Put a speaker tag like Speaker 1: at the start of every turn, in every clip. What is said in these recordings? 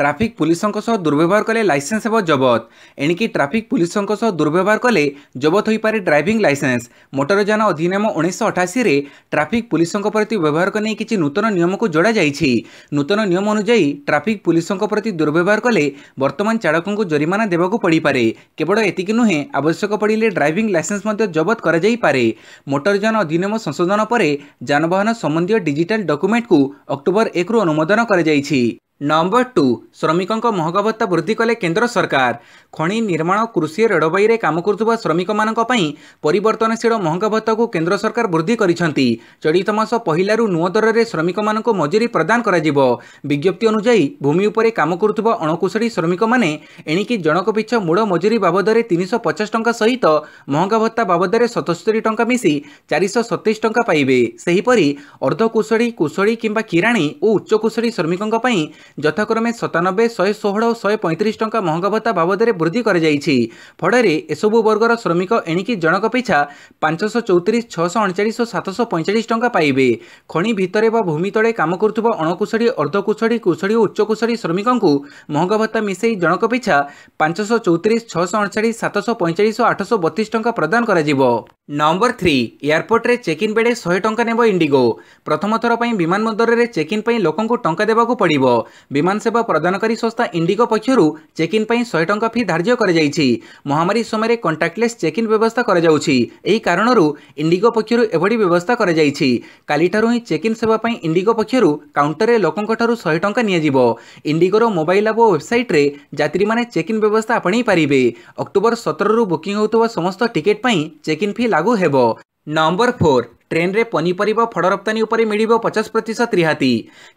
Speaker 1: traffic পুলিশঙ্ক সহ দুর্ব্যবহার কলে লাইসেন্স ହେବ জବତ ଏଣିକି ଟ୍ରାଫିକ୍ ପୁଲିସଙ୍କ ସହ ଦୁର୍ବ୍ୟବହାର କଲେ ଜବତ ହୋଇପାରେ ଡ୍ରାଇଭିଂ ଲାଇସେନ୍ସ ମୋଟରଯାନ ଅଧିନିୟମ ଉଣେଇଶହ ଅଠାଅଶୀରେ ଟ୍ରାଫିକ୍ ପୁଲିସଙ୍କ ପ୍ରତି ବ୍ୟବହାରକୁ ନେଇ କିଛି ନୂତନ ନିୟମକୁ ଯୋଡ଼ାଯାଇଛି ନୂତନ ନିୟମ ଅନୁଯାୟୀ ଟ୍ରାଫିକ୍ ପୁଲିସଙ୍କ ପ୍ରତି ଦୁର୍ବ୍ୟବହାର କଲେ ବର୍ତ୍ତମାନ ଚାଳକଙ୍କୁ ଜରିମାନା ଦେବାକୁ ପଡ଼ିପାରେ କେବଳ ଏତିକି ନୁହେଁ ଆବଶ୍ୟକ ପଡ଼ିଲେ ଡ୍ରାଇଭିଂ ଲାଇସେନ୍ସ ମଧ୍ୟ ଜବତ କରାଯାଇପାରେ ମୋଟରଯାନ ଅଧିନିୟମ ସଂଶୋଧନ ପରେ ଯାନବାହନ ସମ୍ବନ୍ଧୀୟ ଡିଜିଟାଲ ଡକ୍ୟୁମେଣ୍ଟକୁ ଅକ୍ଟୋବର ଏକରୁ ଅନୁମୋଦନ କରାଯାଇଛି ନମ୍ବର ଟୁ ଶ୍ରମିକଙ୍କ ମହଙ୍ଗାଭତ୍ତା ବୃଦ୍ଧି କଲେ କେନ୍ଦ୍ର ସରକାର ଖଣି ନିର୍ମାଣ କୃଷି ରେଳବାଇରେ କାମ କରୁଥିବା ଶ୍ରମିକମାନଙ୍କ ପାଇଁ ପରିବର୍ତ୍ତନଶୀଳ ମହଙ୍ଗାଭତ୍ତାକୁ କେନ୍ଦ୍ର ସରକାର ବୃଦ୍ଧି କରିଛନ୍ତି ଚଳିତ ମାସ ପହିଲାରୁ ନୂଆ ଦରରେ ଶ୍ରମିକମାନଙ୍କୁ ମଜୁରୀ ପ୍ରଦାନ କରାଯିବ ବିଜ୍ଞପ୍ତି ଅନୁଯାୟୀ ଭୂମି ଉପରେ କାମ କରୁଥିବା ଅଣକୁଶଳୀ ଶ୍ରମିକମାନେ ଏଣିକି ଜଣକ ପିଛ ମୂଳ ମଜୁରୀ ବାବଦରେ ତିନିଶହ ପଚାଶ ଟଙ୍କା ସହିତ ମହଙ୍ଗାଭତ୍ତା ବାବଦରେ ସତସ୍ତରୀ ଟଙ୍କା ମିଶି ଚାରିଶହ ସତେଇଶ ଟଙ୍କା ପାଇବେ ସେହିପରି ଅର୍ଦ୍ଧକୁଶଳୀ କୁଶଳୀ କିମ୍ବା କିରାଣୀ ଓ ଉଚ୍ଚକୁଶଳୀ ଶ୍ରମିକଙ୍କ ପାଇଁ ଯଥାକ୍ରମେ ସତାନବେ ଶହେ ଷୋହଳ ଓ ଶହେ ପଇଁତିରିଶ ଟଙ୍କା ମହଙ୍ଗା ଭତ୍ତା ବାବଦରେ ବୃଦ୍ଧି କରାଯାଇଛି ଫଳରେ ଏସବୁ ବର୍ଗର ଶ୍ରମିକ ଏଣିକି ଜଣକ ପିଛା ପାଞ୍ଚଶହ ଚଉତିରିଶ ଛଅଶହ ଅଣଚାଳିଶ ଓ ସାତଶହ ପଇଁଚାଳିଶ ଟଙ୍କା ପାଇବେ ଖଣି ଭିତରେ ବା ଭୂମି ତଳେ କାମ କରୁଥିବା ଅଣକୁଶଳୀ ଅର୍ଦ୍ଧକୁଶଳୀ କୁଶଳୀ ଓ ଉଚ୍ଚକୁଶଳୀ ଶ୍ରମିକଙ୍କୁ ମହଙ୍ଗା ଭତ୍ତା ମିଶାଇ ଜଣକ ପିଛା ପାଞ୍ଚଶହ ଚଉତିରିଶ ଛଅଶହ ଅଣଚାଳିଶ ସାତଶହ ପଇଁଚାଳିଶ ଓ ଆଠଶହ ବତିଶ ଟଙ୍କା ପ୍ରଦାନ କରାଯିବ ନମ୍ବର ଥ୍ରୀ ଏୟାରପୋର୍ଟରେ ଚେକ୍ ଇନ୍ ବେଳେ ଶହେ ଟଙ୍କା ନେବ ଇଣ୍ଡିଗୋ ପ୍ରଥମ ଥର ପାଇଁ ବିମାନ ବନ୍ଦରରେ ଚେକ୍ ଇନ୍ ପାଇଁ ଲୋକଙ୍କୁ ଟଙ୍କା ଦେବାକୁ ପଡ଼ିବ ବିମାନ ସେବା ପ୍ରଦାନକାରୀ ସଂସ୍ଥା ଇଣ୍ଡିଗୋ ପକ୍ଷରୁ ଚେକ୍ ଇନ୍ ପାଇଁ ଶହେ ଟଙ୍କା ଫି ଧାର୍ଯ୍ୟ କରାଯାଇଛି ମହାମାରୀ ସମୟରେ କଣ୍ଟାକ୍ଟଲେସ୍ ଚେକ୍ ଇନ୍ ବ୍ୟବସ୍ଥା କରାଯାଉଛି ଏହି କାରଣରୁ ଇଣ୍ଡିଗୋ ପକ୍ଷରୁ ଏଭଳି ବ୍ୟବସ୍ଥା କରାଯାଇଛି କାଲିଠାରୁ ହିଁ ଚେକ୍ ଇନ୍ ସେବା ପାଇଁ ଇଣ୍ଡିଗୋ ପକ୍ଷରୁ କାଉଣ୍ଟରରେ ଲୋକଙ୍କଠାରୁ ଶହେ ଟଙ୍କା ନିଆଯିବ ଇଣ୍ଡିଗୋର ମୋବାଇଲ୍ ଆପ୍ ଓ ୱେବ୍ସାଇଟ୍ରେ ଯାତ୍ରୀମାନେ ଚେକ୍ ଇନ୍ ବ୍ୟବସ୍ଥା ଆପଣେଇ ପାରିବେ ଅକ୍ଟୋବର ସତରରୁ ବୁକିଂ ହେଉଥିବା ସମସ୍ତ ଟିକେଟ୍ ପାଇଁ ଚେକ୍ ଇନ୍ ଫି ଲାଗୁ ହେବ ନମ୍ବର ଫୋର୍ ଟ୍ରେନ୍ରେ ପନିପରିବା ଫଳ ରପ୍ତାନୀ ଉପରେ ମିଳିବ ପଚାଶ ପ୍ରତିଶତ ରିହାତି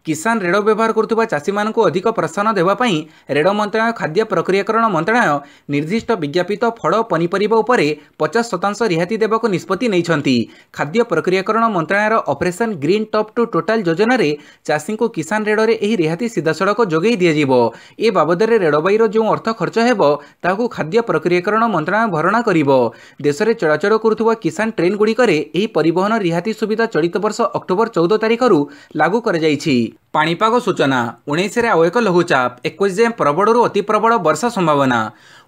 Speaker 1: କିଷାନ ରେଡ଼ ବ୍ୟବହାର କରୁଥିବା ଚାଷୀମାନଙ୍କୁ ଅଧିକ ପ୍ରସନ୍ନ ଦେବା ପାଇଁ ରେଡ଼ ମନ୍ତ୍ରଣାଳୟ ଖାଦ୍ୟ ପ୍ରକ୍ରିୟାକରଣ ମନ୍ତ୍ରଣାଳୟ ନିର୍ଦ୍ଦିଷ୍ଟ ବିଜ୍ଞାପିତ ଫଳ ପନିପରିବା ଉପରେ ପଚାଶ ଶତାଂଶ ରିହାତି ଦେବାକୁ ନିଷ୍ପତ୍ତି ନେଇଛନ୍ତି ଖାଦ୍ୟ ପ୍ରକ୍ରିୟାକରଣ ମନ୍ତ୍ରଣାଳୟର operation green top to total ଯୋଜନାରେ ଚାଷୀଙ୍କୁ କିଷାନ ରେଡ଼ରେ ଏହି ରିହାତି ସିଧାସଳଖ ଯୋଗାଇ ଦିଆଯିବ ଏ ବାବଦରେ ରେଳବାଇର ଯେଉଁ ଅର୍ଥ ଖର୍ଚ୍ଚ ହେବ ତାହାକୁ ଖାଦ୍ୟ ପ୍ରକ୍ରିୟାକରଣ ମନ୍ତ୍ରଣାଳୟ ଭରଣା କରିବ ଦେଶରେ ଚଳାଚଳ କରୁଥିବା କିଷାନ ଟ୍ରେନ୍ଗୁଡ଼ିକ ତାରିଖରେ ଏହି ପରିବହନ ରିହାତି ସୁବିଧା ଚଳିତ ବର୍ଷ ଅକ୍ଟୋବର ଚଉଦ ତାରିଖରୁ ଲାଗୁ କରାଯାଇଛି ପାଣିପାଗ ସୂଚନା ଉଣେଇଶରେ ଆଉ ଏକ ଲଘୁଚାପ ଏକୋଇଶ ଯାଏଁ ପ୍ରବଳରୁ ଅତି ପ୍ରବଳ ବର୍ଷା ସମ୍ଭାବନା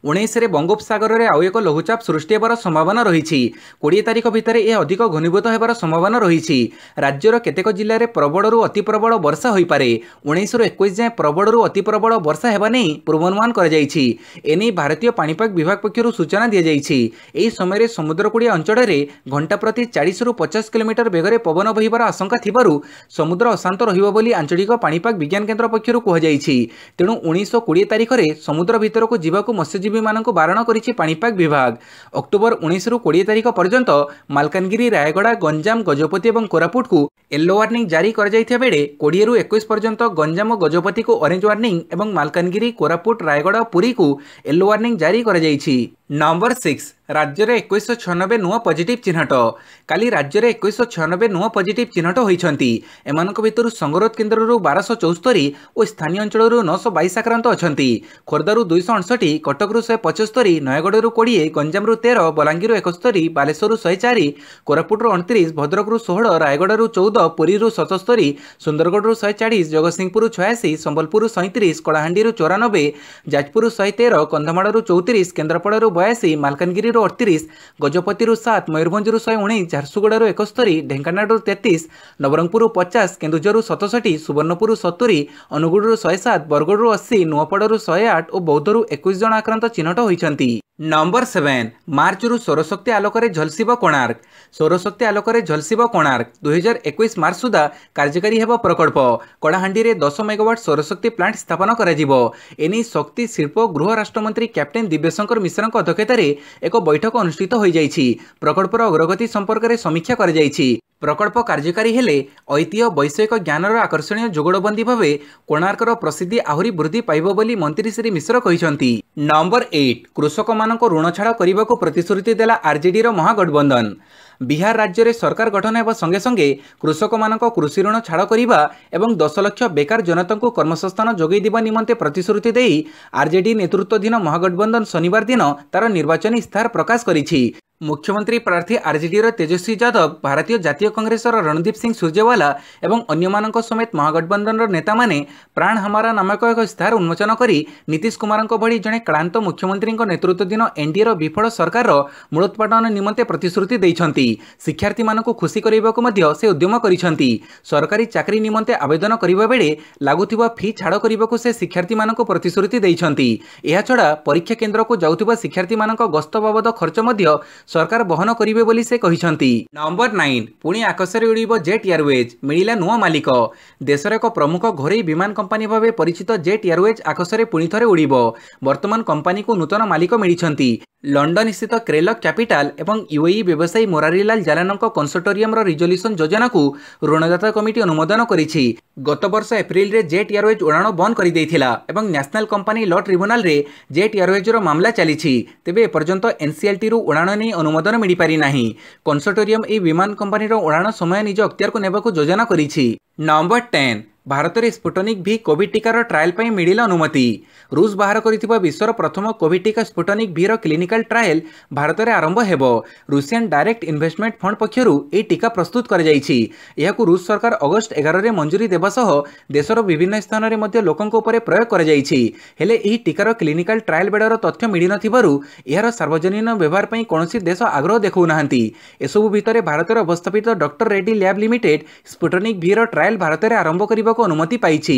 Speaker 1: ଉଣେଇଶରେ ବଙ୍ଗୋପସାଗରରେ ଆଉ ଏକ ଲଘୁଚାପ ସୃଷ୍ଟି ହେବାର ସମ୍ଭାବନା ରହିଛି କୋଡ଼ିଏ ତାରିଖ ଭିତରେ ଏହା ଅଧିକ ଘନୀଭୂତ ହେବାର ସମ୍ଭାବନା ରହିଛି ରାଜ୍ୟର କେତେକ ଜିଲ୍ଲାରେ ପ୍ରବଳରୁ ଅତି ପ୍ରବଳ ବର୍ଷା ହୋଇପାରେ ଉଣେଇଶରୁ ଏକୋଇଶ ଯାଏଁ ପ୍ରବଳରୁ ଅତି ପ୍ରବଳ ବର୍ଷା ହେବା ନେଇ ପୂର୍ବାନୁମାନ କରାଯାଇଛି ଏନେଇ ଭାରତୀୟ ପାଣିପାଗ ବିଭାଗ ପକ୍ଷରୁ ସୂଚନା ଦିଆଯାଇଛି ଏହି ସମୟରେ ସମୁଦ୍ରକୂଳିଆ ଅଞ୍ଚଳରେ ଘଣ୍ଟା ପ୍ରତି ଚାଳିଶରୁ ପଚାଶ କିଲୋମିଟର ବେଗରେ ପବନ ବହିବାର ଆଶଙ୍କା ଥିବାରୁ ସମୁଦ୍ର ଅଶାନ୍ତ ରହିବ ବୋଲି ଆଞ୍ଚଳିକ ପାଣିପାଗ ବିଜ୍ଞାନ କେନ୍ଦ୍ର ପକ୍ଷରୁ କୁହାଯାଇଛି ତେଣୁ ଉଣେଇଶ କୋଡ଼ିଏ ତାରିଖରେ ସମୁଦ୍ର ଭିତରକୁ ଯିବାକୁ ମତ୍ସ୍ୟଜୀବୀ ମତ୍ସ୍ୟଜୀବୀମାନଙ୍କୁ ବାରଣ କରିଛି ପାଣିପାଗ ବିଭାଗ ଅକ୍ଟୋବର ଉଣେଇଶରୁ କୋଡ଼ିଏ ତାରିଖ ପର୍ଯ୍ୟନ୍ତ ମାଲକାନଗିରି ରାୟଗଡ଼ା ଗଞ୍ଜାମ ଗଜପତି ଏବଂ କୋରାପୁଟକୁ ୟେଲୋ ୱାର୍ଣ୍ଣିଂ ଜାରି କରାଯାଇଥିବା ବେଳେ କୋଡ଼ିଏରୁ ଏକୋଇଶ ପର୍ଯ୍ୟନ୍ତ ଗଞ୍ଜାମ ଓ ଗଜପତିକୁ ଅରେଞ୍ଜ ୱାର୍ଣ୍ଣିଂ ଏବଂ ମାଲକାନଗିରି କୋରାପୁଟ ରାୟଗଡ଼ା ଓ ପୁରୀକୁ ୟେଲୋ ୱାର୍ଣ୍ଣିଂ ଜାରି କରାଯାଇଛି ନମ୍ବର ସିକ୍ସ ରାଜ୍ୟରେ ଏକୋଇଶ ଛୟାନବେ ନୂଆ ପଜିଟିଭ୍ ଚିହ୍ନଟ କାଲି ରାଜ୍ୟରେ ଏକୋଇଶ ଛୟାନବେ ନୂଆ ପଜିଟିଭ୍ ଚିହ୍ନଟ ହୋଇଛନ୍ତି ଏମାନଙ୍କ ଭିତରୁ ସଙ୍ଗରୋଧ କେନ୍ଦ୍ରରୁ ବାରଶହ ଚଉସ୍ତରୀ ଓ ସ୍ଥାନୀୟ ଅଞ୍ଚଳରୁ ନଅଶହ ବାଇଶ ଆକ୍ରାନ୍ତ ଅଛନ୍ତି ଖୋର୍ଦ୍ଧାରୁ ଦୁଇଶହ ଅଣଷଠି କଟକରୁ ଶହେ ପଚସ୍ତରୀ ନୟାଗଡ଼ରୁ କୋଡ଼ିଏ ଗଞ୍ଜାମରୁ ତେର ବଲାଙ୍ଗୀରରୁ ଏକସ୍ତରୀ ବାଲେଶ୍ୱରରୁ ଶହେ ଚାରି କୋରାପୁଟରୁ ଅଣତିରିଶ ଭଦ୍ରକରୁ ଷୋହଳ ରାୟଗଡ଼ାରୁ ଚଉଦ ପୁରୀରୁ ସତସ୍ତରୀ ସୁନ୍ଦରଗଡ଼ରୁ ଶହେ ଚାଳିଶ ଜଗତସିଂହପୁରରୁ ଛୟାଅଶୀ ସମ୍ବଲପୁରରୁ ସଇଁତିରିଶ କଳାହାଣ୍ଡିରୁ ଚଉରାନବେ ଯାଜପୁରରୁ ଶହେ ତେର କନ୍ଧମାଳରୁ ଚଉତିରିଶ କେନ୍ଦ୍ରାପଡ଼ାରୁ ବୟାଅଶୀ ମାଲକାନଗିରିରୁ ଅଠତିରିଶ ଗଜପତିରୁ ସାତ ମୟୂରଭଞ୍ଜରୁ ଶହେ ଉଣେଇଶ ଝାରସୁଗୁଡ଼ାରୁ ଏକସ୍ତରୀ ଢେଙ୍କାନାଳରୁ ତେତିଶ ନବରଙ୍ଗପୁରରୁ ପଚାଶ କେନ୍ଦୁଝରରୁ ସତଷଠି ସୁବର୍ଣ୍ଣପୁରରୁ ସତୁରୀ ଅନୁଗୁଳରୁ ଶହେ ସାତ ବରଗଡ଼ରୁ ଅଶୀ ନୂଆପଡ଼ାରୁ ଶହେ ଆଠ ଓ ବୌଦ୍ଧରୁ ଏକୋଇଶ ଜଣ ଆକ୍ରାନ୍ତ ଚିହ୍ନଟ ହୋଇଛନ୍ତି ନମ୍ବର ସେଭେନ୍ ମାର୍ଚ୍ଚରୁ ସୌରଶକ୍ତି ଆଲୋକରେ ଝଲସିବ କୋଣାର୍କ ସୌରଶକ୍ତି ଆଲୋକରେ ଝଲସିବ କୋଣାର୍କ ଦୁଇହଜାର ଏକୋଇଶ ମାର୍ଚ୍ଚ ସୁଦ୍ଧା କାର୍ଯ୍ୟକାରୀ ହେବ ପ୍ରକଳ୍ପ କଳାହାଣ୍ଡିରେ ଦଶ ମେଗାୱାଟ୍ ସୌରଶକ୍ତି ପ୍ଲାଣ୍ଟ ସ୍ଥାପନ କରାଯିବ ଏନେଇ ଶକ୍ତି ଶିଳ୍ପ ଗୃହ ରାଷ୍ଟ୍ରମନ୍ତ୍ରୀ କ୍ୟାପ୍ଟେନ୍ ଦିବ୍ୟଶଙ୍କର ମିଶ୍ରଙ୍କ ଅଧ୍ୟକ୍ଷତାରେ ଏକ ବୈଠକ ଅନୁଷ୍ଠିତ ହୋଇଯାଇଛି ପ୍ରକଳ୍ପର ଅଗ୍ରଗତି ସମ୍ପର୍କରେ ସମୀକ୍ଷା କରାଯାଇଛି ପ୍ରକଳ୍ପ କାର୍ଯ୍ୟକାରୀ ହେଲେ ଐତିହ୍ୟ ବୈଷୟିକ ଜ୍ଞାନର ଆକର୍ଷଣୀୟ ଯୋଗାଡ଼ବନ୍ଦୀ ଭାବେ କୋଣାର୍କର ପ୍ରସିଦ୍ଧି ଆହୁରି ବୃଦ୍ଧି ପାଇବ ବୋଲି ମନ୍ତ୍ରୀ ଶ୍ରୀ ମିଶ୍ର କହିଛନ୍ତି ନମ୍ବର ଏଇଟ୍ କୃଷକମାନେ ମାନଙ୍କ ଋଣ ଛାଡ଼ କରିବାକୁ ପ୍ରତିଶ୍ରୁତି ଦେଲା ଆର୍ଜେଡିର ମହାଗଠବନ୍ଧନ ବିହାର ରାଜ୍ୟରେ ସରକାର ଗଠନ ହେବା ସଙ୍ଗେ ସଙ୍ଗେ କୃଷକମାନଙ୍କ କୃଷି ଋଣ ଛାଡ଼ କରିବା ଏବଂ ଦଶ ଲକ୍ଷ ବେକାର ଜନତାଙ୍କୁ କର୍ମସଂସ୍ଥାନ ଯୋଗାଇ ଦେବା ନିମନ୍ତେ ପ୍ରତିଶ୍ରୁତି ଦେଇ ଆର୍ଜେଡି ନେତୃତ୍ୱାଧୀନ ମହାଗଠବନ୍ଧନ ଶନିବାର ଦିନ ତା'ର ନିର୍ବାଚନୀ ଇସ୍ତାହାର ପ୍ରକାଶ କରିଛି ମୁଖ୍ୟମନ୍ତ୍ରୀ ପ୍ରାର୍ଥୀ ଆର୍ଜେଡିର ତେଜସ୍ୱୀ ଯାଦବ ଭାରତୀୟ ଜାତୀୟ କଂଗ୍ରେସର ରଣଦୀପ ସିଂ ସୂର୍ଯ୍ୟେୱାଲା ଏବଂ ଅନ୍ୟମାନଙ୍କ ସମେତ ମହାଗଠବନ୍ଧନର ନେତାମାନେ ପ୍ରାଣ ହମାରା ନାମକ ଏକ ଇସ୍ତାହାର ଉନ୍ମୋଚନ କରି ନୀତିଶ କୁମାରଙ୍କ ଭଳି ଜଣେ କ୍ଳାନ୍ତ ମୁଖ୍ୟମନ୍ତ୍ରୀଙ୍କ ନେତୃତ୍ୱାଧୀନ ଏନ୍ଡିଏର ବିଫଳ ସରକାରର ମୂଳୋତ୍ପାଟନ ନିମନ୍ତେ ପ୍ରତିଶ୍ରୁତି ଦେଇଛନ୍ତି ଶିକ୍ଷାର୍ଥୀମାନଙ୍କୁ ଖୁସି କରିବାକୁ ମଧ୍ୟ ସେ ଉଦ୍ୟମ କରିଛନ୍ତି ସରକାରୀ ଚାକିରି ନିମନ୍ତେ ଆବେଦନ କରିବା ବେଳେ ଲାଗୁଥିବା ଫି ଛାଡ଼ କରିବାକୁ ସେ ଶିକ୍ଷାର୍ଥୀମାନଙ୍କୁ ପ୍ରତିଶ୍ରୁତି ଦେଇଛନ୍ତି ଏହାଛଡ଼ା ପରୀକ୍ଷା କେନ୍ଦ୍ରକୁ ଯାଉଥିବା ଶିକ୍ଷାର୍ଥୀମାନଙ୍କ ଗସ୍ତ ବାବଦ ଖର୍ଚ୍ଚ ମଧ୍ୟ ସରକାର ବହନ କରିବେ ବୋଲି ସେ କହିଛନ୍ତି ନମ୍ବର ନାଇନ୍ ପୁଣି ଆକାଶରେ ଉଡ଼ିବ ଜେଟ୍ ଏୟାରୱେଜ୍ ମିଳିଲା ନୂଆ ମାଲିକ ଦେଶର ଏକ ପ୍ରମୁଖ ଘରୋଇ ବିମାନ କମ୍ପାନୀ ଭାବେ ପରିଚିତ ଜେଟ୍ ଏୟାରୱେଜ୍ ଆକାଶରେ ପୁଣି ଥରେ ଉଡ଼ିବ ବର୍ତ୍ତମାନ କମ୍ପାନୀକୁ ନୂତନ ମାଲିକ ମିଳିଛନ୍ତି ଲଣ୍ଡନ ସ୍ଥିତ କ୍ରେଲକ୍ କ୍ୟାପିଟାଲ୍ ଏବଂ ୟୁଏଇ ବ୍ୟବସାୟୀ ମୋରାରିଲାଲ ଜାଲାନଙ୍କ କନ୍ସୋଟୋରିୟମର ରିଜଲ୍ୟୁସନ୍ ଯୋଜନାକୁ ଋଣଦାତା କମିଟି ଅନୁମୋଦନ କରିଛି ଗତବର୍ଷ ଏପ୍ରିଲରେ ଜେଟ୍ ଏୟାରୱେଜ୍ ଉଡ଼ାଣ ବନ୍ଦ କରିଦେଇଥିଲା ଏବଂ ନ୍ୟାସନାଲ୍ କମ୍ପାନୀ ଲ ଟ୍ରିବ୍ୟୁନାଲ୍ରେ ଜେଟ୍ ଏୟାରୱେଜ୍ର ମାମଲା ଚାଲିଛି ତେବେ ଏପର୍ଯ୍ୟନ୍ତ ଏନ୍ସିଏଲ୍ଟିରୁ ଉଡ଼ାଣ ନେଇ ଅନୁମୋଦନ ମିଳିପାରି ନାହିଁ କନ୍ସର୍ଟୋରିୟମ୍ ଏହି ବିମାନ କମ୍ପାନୀର ଉଡ଼ାଣ ସମୟ ନିଜ ଅକ୍ତିଆରକୁ ନେବାକୁ ଯୋଜନା କରିଛି ନମ୍ବର ଟେନ୍ ଭାରତରେ ସ୍ପୁଟନିକ୍ ଭି କୋଭିଡ୍ ଟିକାର ଟ୍ରାଏଲ୍ ପାଇଁ ମିଳିଲା ଅନୁମତି ରୁଷ ବାହାର କରିଥିବା ବିଶ୍ୱର ପ୍ରଥମ କୋଭିଡ୍ ଟିକା ସ୍ପୁଟନିକ୍ ଭିର କ୍ଲିନିକାଲ୍ ଟ୍ରାଏଲ୍ ଭାରତରେ ଆରମ୍ଭ ହେବ ରୁଷିଆନ୍ ଡାଇରେକ୍ଟ ଇନଭେଷ୍ଟମେଣ୍ଟ ଫଣ୍ଡ ପକ୍ଷରୁ ଏହି ଟିକା ପ୍ରସ୍ତୁତ କରାଯାଇଛି ଏହାକୁ ରୁଷ ସରକାର ଅଗଷ୍ଟ ଏଗାରରେ ମଞ୍ଜୁରୀ ଦେବା ସହ ଦେଶର ବିଭିନ୍ନ ସ୍ଥାନରେ ମଧ୍ୟ ଲୋକଙ୍କ ଉପରେ ପ୍ରୟୋଗ କରାଯାଇଛି ହେଲେ ଏହି ଟିକାର କ୍ଲିନିକାଲ୍ ଟ୍ରାଏଲ୍ ବେଡ଼ର ତଥ୍ୟ ମିଳିନଥିବାରୁ ଏହାର ସାର୍ବଜନୀନ ବ୍ୟବହାର ପାଇଁ କୌଣସି ଦେଶ ଆଗ୍ରହ ଦେଖାଉନାହାନ୍ତି ଏସବୁ ଭିତରେ ଭାରତରେ ଅବସ୍ଥାପିତ doctor Reddy lab limited Sputnik ଭିର ଟ୍ରାଏଲ୍ ଟ୍ରାଏଲ୍ ଭାରତରେ ଆରମ୍ଭ କରିବାକୁ ଅନୁମତି ପାଇଛି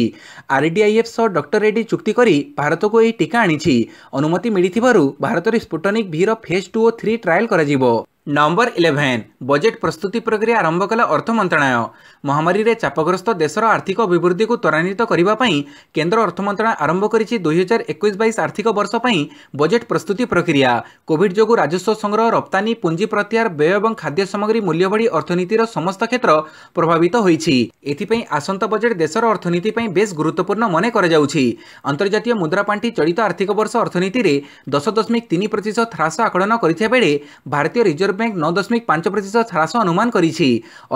Speaker 1: ଆର୍ଡିଆଇଏଫ୍ ସହ ଡକ୍ଟର ରେଡ୍ଡି ଚୁକ୍ତି କରି ଭାରତକୁ ଏହି ଟିକା ଆଣିଛି ଅନୁମତି ମିଳିଥିବାରୁ ଭାରତରେ ସ୍ପୁଟନିକ୍ ଭିର ଫେଜ୍ ଟୁ ଓ ଥ୍ରୀ ଟ୍ରାଏଲ୍ କରାଯିବ ନମ୍ବର ଇଲେଭେନ୍ ବଜେଟ୍ ପ୍ରସ୍ତୁତି ପ୍ରକ୍ରିୟା ଆରମ୍ଭ କଲା ଅର୍ଥ ମନ୍ତ୍ରଣାଳୟ ମହାମାରୀରେ ଚାପଗ୍ରସ୍ତ ଦେଶର ଆର୍ଥିକ ଅଭିବୃଦ୍ଧିକୁ ତ୍ୱରାନ୍ୱିତ କରିବା ପାଇଁ କେନ୍ଦ୍ର ଅର୍ଥ ମନ୍ତ୍ରଣାଳୟ ଆରମ୍ଭ କରିଛି ଦୁଇହଜାର ଏକୋଇଶ ବାଇଶ ଆର୍ଥିକ ବର୍ଷ ପାଇଁ ବଜେଟ୍ ପ୍ରସ୍ତୁତି ପ୍ରକ୍ରିୟା କୋଭିଡ୍ ଯୋଗୁଁ ରାଜସ୍ୱ ସଂଗ୍ରହ ରପ୍ତାନୀ ପୁଞ୍ଜି ପ୍ରତ୍ୟାହାର ବ୍ୟୟ ଏବଂ ଖାଦ୍ୟ ସାମଗ୍ରୀ ମୂଲ୍ୟ ଭଳି ଅର୍ଥନୀତିର ସମସ୍ତ କ୍ଷେତ୍ର ପ୍ରଭାବିତ ହୋଇଛି ଏଥିପାଇଁ ଆସନ୍ତା ବଜେଟ୍ ଦେଶର ଅର୍ଥନୀତି ପାଇଁ ବେଶ୍ ଗୁରୁତ୍ୱପୂର୍ଣ୍ଣ ମନେ କରାଯାଉଛି ଆନ୍ତର୍ଜାତୀୟ ମୁଦ୍ରା ପାଣ୍ଠି ଚଳିତ ଆର୍ଥିକ ବର୍ଷ ଅର୍ଥନୀତିରେ ଦଶ ଦଶମିକ ତିନି ପ୍ରତିଶତ ହ୍ରାସ ଆକଳନ କରିଥିବା ବେଳେ ଭାରତୀୟ ରିଜର୍ଭ ବ୍ୟାଙ୍କ ନଅ ଦଶମିକ ପାଞ୍ଚ ପ୍ରତିଶତ ପ୍ରତିଶତ ହ୍ରାସ ଅନୁମାନ କରିଛି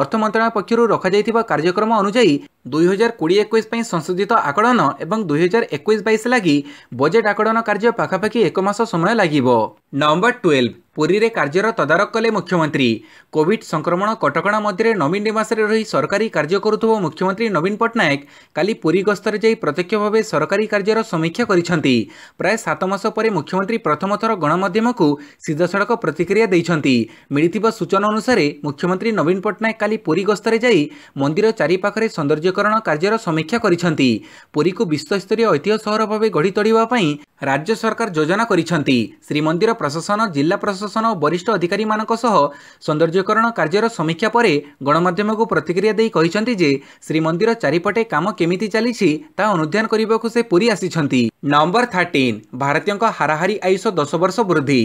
Speaker 1: ଅର୍ଥ ମନ୍ତ୍ରଣାଳୟ ପକ୍ଷରୁ ରଖାଯାଇଥିବା କାର୍ଯ୍ୟକ୍ରମ ଅନୁଯାୟୀ ଦୁଇହଜାର କୋଡ଼ିଏ ଏକୋଇଶ ପାଇଁ ସଂଶୋଧିତ ଆକଳନ ଏବଂ ଦୁଇହଜାର ଏକୋଇଶ ବାଇଶ ଲାଗି ବଜେଟ୍ ଆକଳନ କାର୍ଯ୍ୟ ପାଖାପାଖି ଏକ ମାସ ସମୟ ଲାଗିବ ନମ୍ବର ଟୁଏଲ୍ଭ ପୁରୀରେ କାର୍ଯ୍ୟର ତଦାରଖ କଲେ ମୁଖ୍ୟମନ୍ତ୍ରୀ କୋଭିଡ୍ ସଂକ୍ରମଣ କଟକଣା ମଧ୍ୟରେ ନବୀନ ନିବାସରେ ରହି ସରକାରୀ କାର୍ଯ୍ୟ କରୁଥିବା ମୁଖ୍ୟମନ୍ତ୍ରୀ ନବୀନ ପଟ୍ଟନାୟକ କାଲି ପୁରୀ ଗସ୍ତରେ ଯାଇ ପ୍ରତ୍ୟକ୍ଷ ଭାବେ ସରକାରୀ କାର୍ଯ୍ୟର ସମୀକ୍ଷା କରିଛନ୍ତି ପ୍ରାୟ ସାତ ମାସ ପରେ ମୁଖ୍ୟମନ୍ତ୍ରୀ ପ୍ରଥମଥର ଗଣମାଧ୍ୟମକୁ ସିଧାସଳଖ ପ୍ରତିକ୍ରିୟା ଦେଇଛନ୍ତି ମିଳିଥିବା ସୂଚନା ଅନୁସାରେ ମୁଖ୍ୟମନ୍ତ୍ରୀ ନବୀନ ପଟ୍ଟନାୟକ କାଲି ପୁରୀ ଗସ୍ତରେ ଯାଇ ମନ୍ଦିର ଚାରିପାଖରେ ସୌନ୍ଦର୍ଯ୍ୟକରଣ କାର୍ଯ୍ୟର ସମୀକ୍ଷା କରିଛନ୍ତି ପୁରୀକୁ ବିଶ୍ୱସ୍ତରୀୟ ଐତିହ୍ୟ ସହର ଭାବେ ଗଢ଼ି ତୋଳିବା ପାଇଁ ରାଜ୍ୟ ସରକାର ଯୋଜନା କରିଛନ୍ତି ଶ୍ରୀମନ୍ଦିର ପ୍ରଶାସନ ଜିଲ୍ଲା ପ୍ରଶାସନ ପ୍ରଶାସନ ଓ ବରିଷ୍ଠ ଅଧିକାରୀମାନଙ୍କ ସହ ସୌନ୍ଦର୍ଯ୍ୟକରଣ କାର୍ଯ୍ୟର ସମୀକ୍ଷା ପରେ ଗଣମାଧ୍ୟମକୁ ପ୍ରତିକ୍ରିୟା ଦେଇ କହିଛନ୍ତି ଯେ ଶ୍ରୀମନ୍ଦିର ଚାରିପଟେ କାମ କେମିତି ଚାଲିଛି ତାହା ଅନୁଧ୍ୟାନ କରିବାକୁ ସେ ପୁରୀ ଆସିଛନ୍ତି ନମ୍ବର ଥାର୍ଟିନ୍ ଭାରତୀୟଙ୍କ ହାରାହାରି ଆୟୁଷ ଦଶ ବର୍ଷ ବୃଦ୍ଧି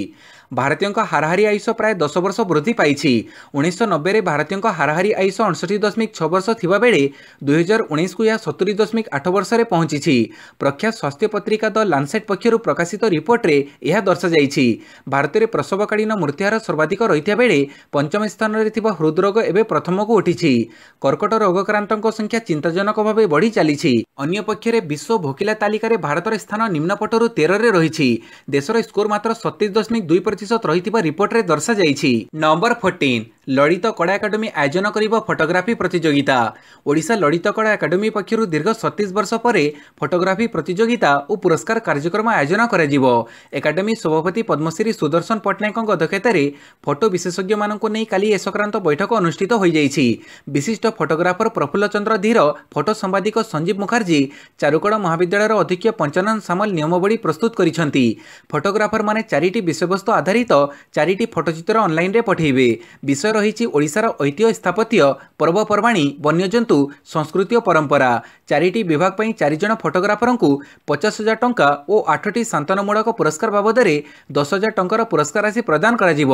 Speaker 1: ଭାରତୀୟଙ୍କ ହାରାହାରି ଆୟୁଷ ପ୍ରାୟ ଦଶ ବର୍ଷ ବୃଦ୍ଧି ପାଇଛି ଉଣେଇଶହ ନବେରେ ଭାରତୀୟଙ୍କ ହାରାହାରି ଆୟୁଷ ଅଣଷଠି ଦଶମିକ ଛଅ ବର୍ଷ ଥିବା ବେଳେ ଦୁଇହଜାର ଉଣେଇଶକୁ ଏହା ସତୁରି ଦଶମିକ ଆଠ ବର୍ଷରେ ପହଞ୍ଚିଛି ପ୍ରଖ୍ୟାତ ସ୍ୱାସ୍ଥ୍ୟ ପତ୍ରିକା ଦ ଲାନ୍ସେଟ୍ ପକ୍ଷରୁ ପ୍ରକାଶିତ ରିପୋର୍ଟରେ ଏହା ଦର୍ଶାଯାଇଛି ଭାରତରେ ପ୍ରସବକାଳୀନ ମୃତ୍ୟୁହାର ସର୍ବାଧିକ ରହିଥିବା ବେଳେ ପଞ୍ଚମ ସ୍ଥାନରେ ଥିବା ହୃଦରୋଗ ଏବେ ପ୍ରଥମକୁ ଉଠିଛି କର୍କଟ ରୋଗକ୍ରାନ୍ତଙ୍କ ସଂଖ୍ୟା ଚିନ୍ତାଜନକ ଭାବେ ବଢ଼ି ଚାଲିଛି ଅନ୍ୟପକ୍ଷରେ ବିଶ୍ୱ ଭୋକିଲା ତାଲିକାରେ ଭାରତର ସ୍ଥାନ ନିମ୍ନପଟରୁ ତେରରେ ରହିଛି ଦେଶର ସ୍କୋର ମାତ୍ର ସତେଇଶ ଦଶମିକ ଦୁଇ ପ୍ରତି ପ୍ରତିଶତ ରହିଥିବା ରିପୋର୍ଟରେ ଦର୍ଶାଯାଇଛି ନମ୍ବର ଫୋର୍ଟିନ୍ ଲଳିତ କଳା ଏକାଡେମୀ ଆୟୋଜନ କରିବ ଫଟୋଗ୍ରାଫି ପ୍ରତିଯୋଗିତା ଓଡ଼ିଶା ଲଳିତ କଳା ଏକାଡେମୀ ପକ୍ଷରୁ ଦୀର୍ଘ ସତେଇଶ ବର୍ଷ ପରେ ଫଟୋଗ୍ରାଫି ପ୍ରତିଯୋଗିତା ଓ ପୁରସ୍କାର କାର୍ଯ୍ୟକ୍ରମ ଆୟୋଜନ କରାଯିବ ଏକାଡେମୀ ସଭାପତି ପଦ୍ମଶ୍ରୀ ସୁଦର୍ଶନ ପଟ୍ଟନାୟକଙ୍କ ଅଧ୍ୟକ୍ଷତାରେ ଫଟୋ ବିଶେଷଜ୍ଞମାନଙ୍କୁ ନେଇ କାଲି ଏ ସଂକ୍ରାନ୍ତ ବୈଠକ ଅନୁଷ୍ଠିତ ହୋଇଯାଇଛି ବିଶିଷ୍ଟ ଫଟୋଗ୍ରାଫର ପ୍ରଫୁଲ୍ଲ ଚନ୍ଦ୍ର ଧୀର ଫଟୋ ସାମ୍ବାଦିକ ସଞ୍ଜୀବ ମୁଖାର୍ଜୀ ଚାରୁକଳ ମହାବିଦ୍ୟାଳୟର ଅଧ୍ୟକ୍ଷ ପଞ୍ଚନନ ସାମଲ ନିୟମାବଳୀ ପ୍ରସ୍ତୁତ କରିଛନ୍ତି ଫଟୋଗ୍ରାଫରମାନେ ଚାରିଟି ବିଷୟବସ୍ତୁ ଆଧାର ଆଧାରିତ ଚାରିଟି ଫଟୋଚିତ୍ର ଅନ୍ଲାଇନ୍ରେ ପଠାଇବେ ବିଷୟ ରହିଛି ଓଡ଼ିଶାର ଐତିହ୍ୟ ସ୍ଥାପତ୍ୟ ପର୍ବପର୍ବାଣୀ ବନ୍ୟଜନ୍ତୁ ସଂସ୍କୃତି ଓ ପରମ୍ପରା ଚାରିଟି ବିଭାଗ ପାଇଁ ଚାରିଜଣ ଫଟୋଗ୍ରାଫରଙ୍କୁ ପଚାଶ ହଜାର ଟଙ୍କା ଓ ଆଠଟି ଶାନ୍ତନମୂଳକ ପୁରସ୍କାର ବାବଦରେ ଦଶ ହଜାର ଟଙ୍କାର ପୁରସ୍କାର ରାଶି ପ୍ରଦାନ କରାଯିବ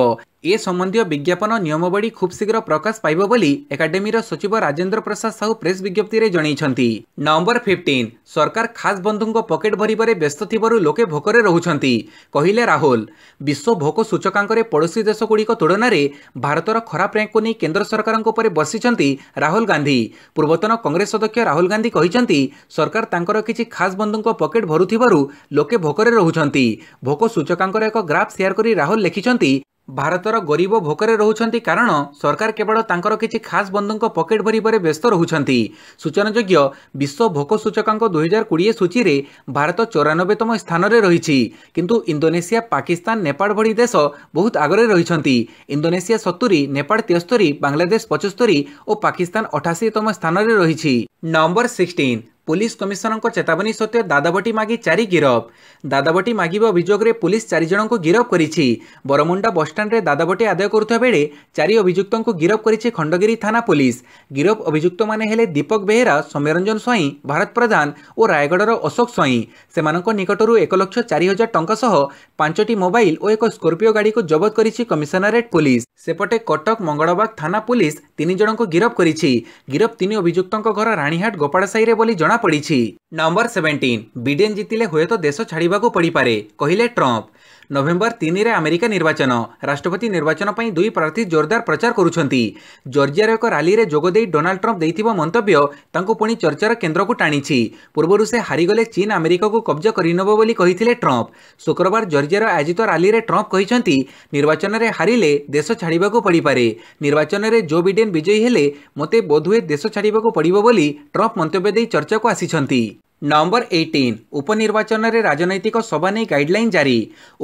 Speaker 1: ଏ ସମ୍ବନ୍ଧୀୟ ବିଜ୍ଞାପନ ନିୟମାବଳୀ ଖୁବ୍ ଶୀଘ୍ର ପ୍ରକାଶ ପାଇବ ବୋଲି ଏକାଡେମୀର ସଚିବ ରାଜେନ୍ଦ୍ର ପ୍ରସାଦ ସାହୁ ପ୍ରେସ୍ ବିଜ୍ଞପ୍ତିରେ ଜଣାଇଛନ୍ତି ନଭେମ୍ବର ଫିଫ୍ଟିନ୍ ସରକାର ଖାସ୍ ବନ୍ଧୁଙ୍କ ପକେଟ୍ ଭରିବାରେ ବ୍ୟସ୍ତ ଥିବାରୁ ଲୋକେ ଭୋକରେ ରହୁଛନ୍ତି କହିଲେ ରାହୁଲ ବିଶ୍ୱ ଭୋଗ ସୂଚକାଙ୍କରେ ପଡ଼ୋଶୀ ଦେଶଗୁଡ଼ିକ ତୁଳନାରେ ଭାରତର ଖରାପ ର୍ୟାଙ୍କକୁ ନେଇ କେନ୍ଦ୍ର ସରକାରଙ୍କ ଉପରେ ବର୍ଷିଛନ୍ତି ରାହୁଲ ଗାନ୍ଧି ପୂର୍ବତନ କଂଗ୍ରେସ ଅଧ୍ୟକ୍ଷ ରାହୁଲ ଗାନ୍ଧି କହିଛନ୍ତି ସରକାର ତାଙ୍କର କିଛି ଖାସ୍ ବନ୍ଧୁଙ୍କ ପକେଟ୍ ଭରୁଥିବାରୁ ଲୋକେ ଭୋକରେ ରହୁଛନ୍ତି ଭୋକ ସୂଚକାଙ୍କର ଏକ ଗ୍ରାଫ୍ ସେୟାର କରି ରାହୁଲ ଲେଖିଛନ୍ତି ଭାରତର ଗରିବ ଭୋକରେ ରହୁଛନ୍ତି କାରଣ ସରକାର କେବଳ ତାଙ୍କର କିଛି ଖାସ୍ ବନ୍ଧୁଙ୍କ ପକେଟ୍ ଭରିବାରେ ବ୍ୟସ୍ତ ରହୁଛନ୍ତି ସୂଚନାଯୋଗ୍ୟ ବିଶ୍ୱ ଭୋକ ସୂଚକାଙ୍କ ଦୁଇହଜାର କୋଡ଼ିଏ ସୂଚୀରେ ଭାରତ ଚଉରାନବେତମ ସ୍ଥାନରେ ରହିଛି କିନ୍ତୁ ଇଣ୍ଡୋନେସିଆ ପାକିସ୍ତାନ ନେପାଳ ଭଳି ଦେଶ ବହୁତ ଆଗରେ ରହିଛନ୍ତି ଇଣ୍ଡୋନେସିଆ ସତୁରି ନେପାଳ ତେସ୍ତରୀ ବାଂଲାଦେଶ ପଞ୍ଚସ୍ତରୀ ଓ ପାକିସ୍ତାନ ଅଠାଅଶୀତମ ସ୍ଥାନରେ ରହିଛି ନମ୍ବର ସିକ୍ସଟିନ୍ পুলিশ কমিশনরঙ্ক চেতাবনী সত্ত্বে দাদাবটি মাগি চারি গিরফ দাদাবটি মাগিবা অভিযোগে পুলিশ চারিজণক গিরফ করেছে বরমুন্ডা বসষ্টাণ্ডে দাদাবটি আদায় করুথা বেড়ে চারি অভিযুক্ত গিরফ করেছে খণ্ডগিরি থানা পুলিশ গিরফ অভিযুক্ত মানে হলে দীপক বেহেরা সৌম্যরঞ্জন স্বাইঁ ভারত প্রধান ও রায়গড়র অশোক স্বাইঁ সেমানক নিকটর এক লক্ষ চারি হাজার টঙ্কা সহ পাঁচটি মোবাইল ও এক স্কর্পিও গাড়িকে জবত করেছে কমিশনারেট পুলিশ সেপটে কটক মঙ্গলবাগ থানা পুলিশ তিন জনক গিরফ করেছে গিরফ তিন অভিযুক্ত ঘর রাণীহাট গোপাড়াসাইরে বলে জনা जमापड़ नंबर सेवेन्टीन ब्रिटेन जीतिले हुए तो देश छाड़क पारे कहले ट्रंप নভেম্বর তিনিরে ଆମେରିକା ନିର୍ବାଚନ ରାଷ୍ଟ୍ରପତି ନିର୍ବାଚନ ପାଇଁ ଦୁଇ ପ୍ରାର୍ଥୀ ଜୋରଦାର ପ୍ରଚାର କରୁଛନ୍ତି ଜର୍ଜିଆର ଏକ ରାଲିରେ ଯୋଗଦେଇ ଡୋନାଲ୍ଡ ଟ୍ରମ୍ପ ଦେଇଥିବା ମନ୍ତବ୍ୟ ତାଙ୍କୁ ପୁଣି ଚର୍ଚ୍ଚାର କେନ୍ଦ୍ରକୁ ଟାଣିଛି ପୂର୍ବରୁ ସେ ହାରିଗଲେ ଚୀନ୍ ଆମେରିକାକୁ କବ୍ଜା କରିନେବ ବୋଲି କହିଥିଲେ ଟ୍ରମ୍ପ ଶୁକ୍ରବାର ଜର୍ଜିଆର ଆୟୋଜିତ ରାଲିରେ ଟ୍ରମ୍ପ କହିଛନ୍ତି ନିର୍ବାଚନରେ ହାରିଲେ ଦେଶ ଛାଡ଼ିବାକୁ ପଡ଼ିପାରେ ନିର୍ବାଚନରେ ଜୋ ବିଡେନ୍ ବିଜୟୀ ହେଲେ ମୋତେ ବୋଧହୁଏ ଦେଶ ଛାଡ଼ିବାକୁ ପଡ଼ିବ ବୋଲି ଟ୍ରମ୍ପ ମନ୍ତବ୍ୟ ଦେଇ ଚର୍ଚ୍ଚାକୁ ଆସିଛନ୍ତି ନଭେମ୍ବର ଏଇଟିନ୍ ଉପନିର୍ବାଚନରେ ରାଜନୈତିକ ସଭା ନେଇ ଗାଇଡ୍ଲାଇନ୍ ଜାରି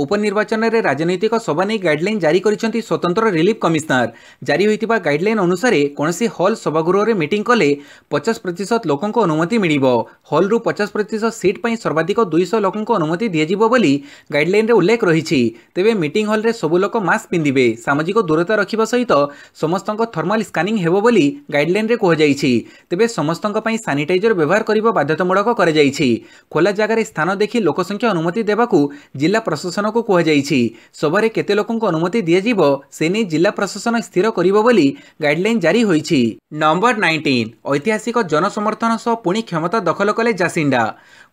Speaker 1: ଉପନିର୍ବାଚନରେ ରାଜନୈତିକ ସଭା ନେଇ ଗାଇଡ୍ଲାଇନ୍ ଜାରି କରିଛନ୍ତି ସ୍ୱତନ୍ତ୍ର ରିଲିଫ୍ କମିଶନର ଜାରି ହୋଇଥିବା ଗାଇଡ୍ଲାଇନ୍ ଅନୁସାରେ କୌଣସି ହଲ୍ ସଭାଗୃହରେ ମିଟିଂ କଲେ ପଚାଶ ପ୍ରତିଶତ ଲୋକଙ୍କୁ ଅନୁମତି ମିଳିବ ହଲ୍ରୁ ପଚାଶ ପ୍ରତିଶତ ସିଟ୍ ପାଇଁ ସର୍ବାଧିକ ଦୁଇଶହ ଲୋକଙ୍କୁ ଅନୁମତି ଦିଆଯିବ ବୋଲି ଗାଇଡ୍ଲାଇନ୍ରେ ଉଲ୍ଲେଖ ରହିଛି ତେବେ ମିଟିଂ ହଲ୍ରେ ସବୁ ଲୋକ ମାସ୍କ ପିନ୍ଧିବେ ସାମାଜିକ ଦୂରତା ରଖିବା ସହିତ ସମସ୍ତଙ୍କ ଥର୍ମାଲ୍ ସ୍କାନିଂ ହେବ ବୋଲି ଗାଇଡ୍ଲାଇନ୍ରେ କୁହାଯାଇଛି ତେବେ ସମସ୍ତଙ୍କ ପାଇଁ ସାନିଟାଇଜର ବ୍ୟବହାର କରିବା ବାଧ୍ୟତାମୂଳକ କରାଯାଇଛି ଖୋଲା ଜାଗାରେ ସ୍ଥାନ ଦେଖି ଲୋକସଂଖ୍ୟା ଅନୁମତି ଦେବାକୁ ଜିଲ୍ଲା ପ୍ରଶାସନକୁ କୁହାଯାଇଛି ସଭାରେ କେତେ ଲୋକଙ୍କୁ ଅନୁମତି ଦିଆଯିବ ସେ ନେଇ ଜିଲ୍ଲା ପ୍ରଶାସନ ସ୍ଥିର କରିବ ବୋଲି ଗାଇଡ୍ଲାଇନ୍ ଜାରି ହୋଇଛି ନମ୍ବର ନାଇଣ୍ଟିନ୍ ଐତିହାସିକ ଜନସମର୍ଥନ ସହ ପୁଣି କ୍ଷମତା ଦଖଲ କଲେ ଜାସିଣ୍ଡା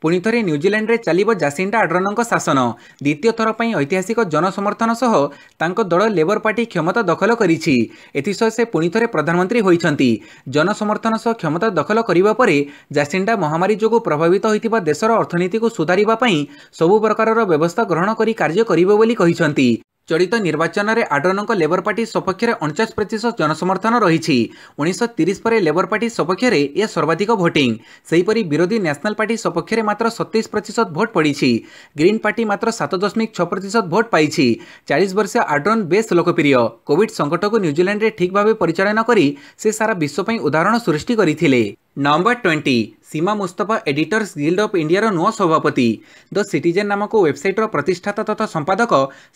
Speaker 1: ପୁଣି ଥରେ ନ୍ୟୁଜିଲାଣ୍ଡରେ ଚାଲିବ ଜାସିଣ୍ଡା ଆଡ୍ରନଙ୍କ ଶାସନ ଦ୍ୱିତୀୟ ଥର ପାଇଁ ଐତିହାସିକ ଜନସମର୍ଥନ ସହ ତାଙ୍କ ଦଳ ଲେବର ପାର୍ଟି କ୍ଷମତା ଦଖଲ କରିଛି ଏଥିସହ ସେ ପୁଣି ଥରେ ପ୍ରଧାନମନ୍ତ୍ରୀ ହୋଇଛନ୍ତି ଜନସମର୍ଥନ ସହ କ୍ଷମତା ଦଖଲ କରିବା ପରେ ଜାସିଣ୍ଡା ମହାମାରୀ ଯୋଗୁଁ ପ୍ରଭାବ ପ୍ରଭାବିତ ହୋଇଥିବା ଦେଶର ଅର୍ଥନୀତିକୁ ସୁଧାରିବା ପାଇଁ ସବୁ ପ୍ରକାରର ବ୍ୟବସ୍ଥା ଗ୍ରହଣ କରି କାର୍ଯ୍ୟ କରିବେ ବୋଲି କହିଛନ୍ତି ଚଳିତ ନିର୍ବାଚନରେ ଆଡ୍ରନଙ୍କ ଲେବର ପାର୍ଟି ସପକ୍ଷରେ ଅଣଚାଶ ପ୍ରତିଶତ ଜନସମର୍ଥନ ରହିଛି ଉଣେଇଶହ ତିରିଶ ପରେ ଲେବର ପାର୍ଟି ସପକ୍ଷରେ ଏ ସର୍ବାଧିକ ଭୋଟିଂ ସେହିପରି ବିରୋଧୀ ନ୍ୟାସନାଲ୍ ପାର୍ଟି ସପକ୍ଷରେ ମାତ୍ର ସତେଇଶ ପ୍ରତିଶତ ଭୋଟ୍ ପଡ଼ିଛି ଗ୍ରୀନ୍ ପାର୍ଟି ମାତ୍ର ସାତ ଦଶମିକ ଛଅ ପ୍ରତିଶତ ଭୋଟ୍ ପାଇଛି ଚାଳିଶ ବର୍ଷୀୟ ଆଡ୍ରନ୍ ବେଶ୍ ଲୋକପ୍ରିୟ କୋଭିଡ୍ ସଙ୍କଟକୁ ନ୍ୟୁଜିଲାଣ୍ଡରେ ଠିକ୍ ଭାବେ ପରିଚାଳନା କରି ସେ ସାରା ବିଶ୍ୱ ପାଇଁ ଉଦାହରଣ ସୃଷ୍ଟି କରିଥିଲେ number twenty Seema Mustafa editors guild of ଇଣ୍ଡିଆର ନୂଆ ସଭାପତି ଦ ସିଟିଜେନ୍ ନାମକ ୱେବସାଇଟ୍ର ପ୍ରତିଷ୍ଠାତା ତଥା ସମ୍ପାଦକ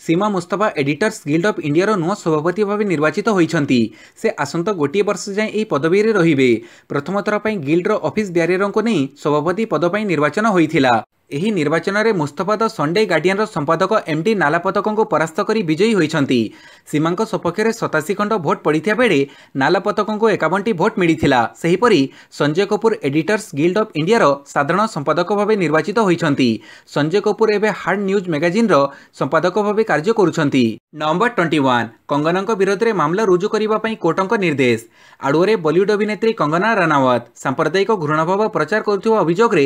Speaker 1: Seema Mustafa editors guild of ଇଣ୍ଡିଆର ନୂଆ ସଭାପତି ଭାବେ ନିର୍ବାଚିତ ହୋଇଛନ୍ତି ସେ ଆସନ୍ତା ଗୋଟିଏ ବର୍ଷ ଯାଏଁ ଏହି ପଦବୀରେ ରହିବେ ପ୍ରଥମ ଥର ପାଇଁ ଗିଲ୍ଡର ଅଫିସ୍ ବ୍ୟାରିୟରଙ୍କୁ ନେଇ ସଭାପତି ପଦ ପାଇଁ ନିର୍ବାଚନ ହୋଇଥିଲା ଏହି ନିର୍ବାଚନରେ ମୁସ୍ତଫାଦ ସଣ୍ଡେ ଗାର୍ଡିଆନ୍ର ସମ୍ପାଦକ ଏମ୍ ଏମ୍ଡି ନାଲାପତକଙ୍କୁ ପରାସ୍ତ କରି ବିଜୟୀ ହୋଇଛନ୍ତି ସୀମାଙ୍କ ସପକ୍ଷରେ ସତାଅଶୀ ଖଣ୍ଡ ଭୋଟ୍ ପଡ଼ିଥିବା ବେଳେ ନାଲାପତକଙ୍କୁ ଏକାବନଟି ଭୋଟ୍ ମିଳିଥିଲା ସେହିପରି Sanjay Kapoor editors guild of ଇଣ୍ଡିଆର ସାଧାରଣ ସମ୍ପାଦକ ଭାବେ ନିର୍ବାଚିତ ହୋଇଛନ୍ତି ସଞ୍ଜୟ କପୁର ଏବେ ହାର୍ଡ ନ୍ୟୁଜ୍ ମ୍ୟାଗାଜିନ୍ର ସମ୍ପାଦକ ଭାବେ କାର୍ଯ୍ୟ କରୁଛନ୍ତି ନମ୍ବର ଟ୍ୱେଣ୍ଟି ୱାନ୍ କଙ୍ଗନାଙ୍କ ବିରୋଧରେ ମାମଲା ରୁଜୁ କରିବା ପାଇଁ କୋର୍ଟଙ୍କ ନିର୍ଦ୍ଦେଶ ଆଡ଼ୁଅରେ ବଲିଉଡ୍ ଅଭିନେତ୍ରୀ କଙ୍ଗନା ରାନାୱତ ସାମ୍ପ୍ରଦାୟିକ ଘୃଣାଭାବ ପ୍ରଚାର କରୁଥିବା ଅଭିଯୋଗରେ